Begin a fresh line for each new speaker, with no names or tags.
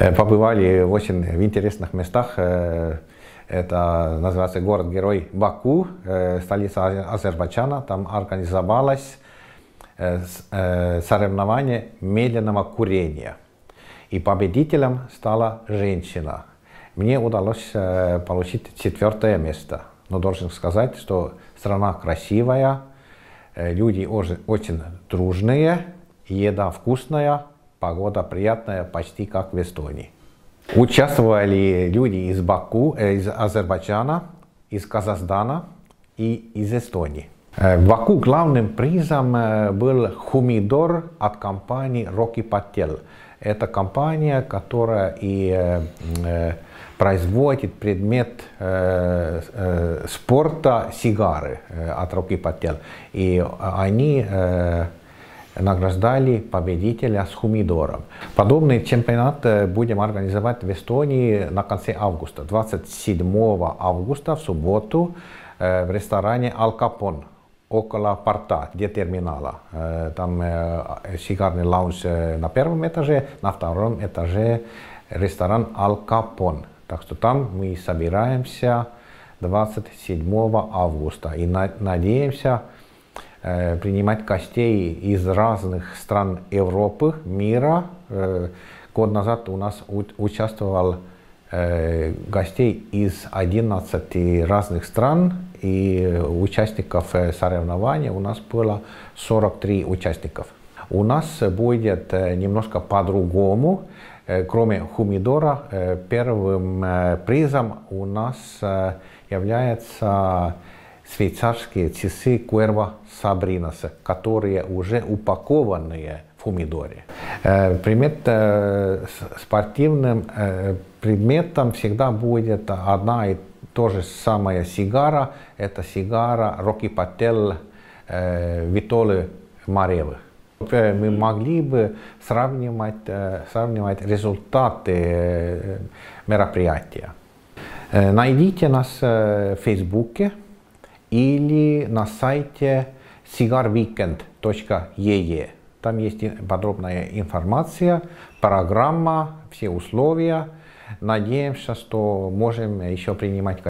Э, побывали очень в интересных местах. Э, это называется город-герой Баку, э, столица Азербайджана. Там организовалось соревнование медленного курения. И победителем стала женщина. Мне удалось получить четвертое место. Но должен сказать, что страна красивая, люди очень дружные, еда вкусная – погода приятная, почти как в Эстонии. Участвовали люди из Баку, э, из Азербайджана, из Казахстана и из Эстонии. Э, в Баку главным призом э, был хумидор от компании Rocky Patel. Это компания, которая и производит предмет спорта сигары от Rocky Patel. И они награждали победителя с хумидором. Подобный чемпионат э, будем организовать в Эстонии на конце августа. 27 августа в субботу э, в ресторане «Алкапон» около порта, где терминала. Э, там сигарный лаунж на первом этаже, на втором этаже ресторан «Алкапон». Так что там мы собираемся 27 августа и надеемся, Э, принимать гостей из разных стран Европы, мира. Э, год назад у нас участвовал э, гостей из 11 разных стран и участников соревнования у нас было 43 участников. У нас будет немножко по-другому. Кроме Хумидора, первым призом у нас является швейцарские часы Куэрва Сабриноса, которые уже упакованные в помидоре. Э, Примет э, спортивным э, предметом всегда будет одна и та же самая сигара. Это сигара Рокки Пател Витолы Маревы. Мы могли бы сравнивать, сравнивать результаты мероприятия. Найдите нас в Фейсбуке, или на сайте cigarweekend.ee. Там есть подробная информация, программа, все условия. Надеемся, что можем еще принимать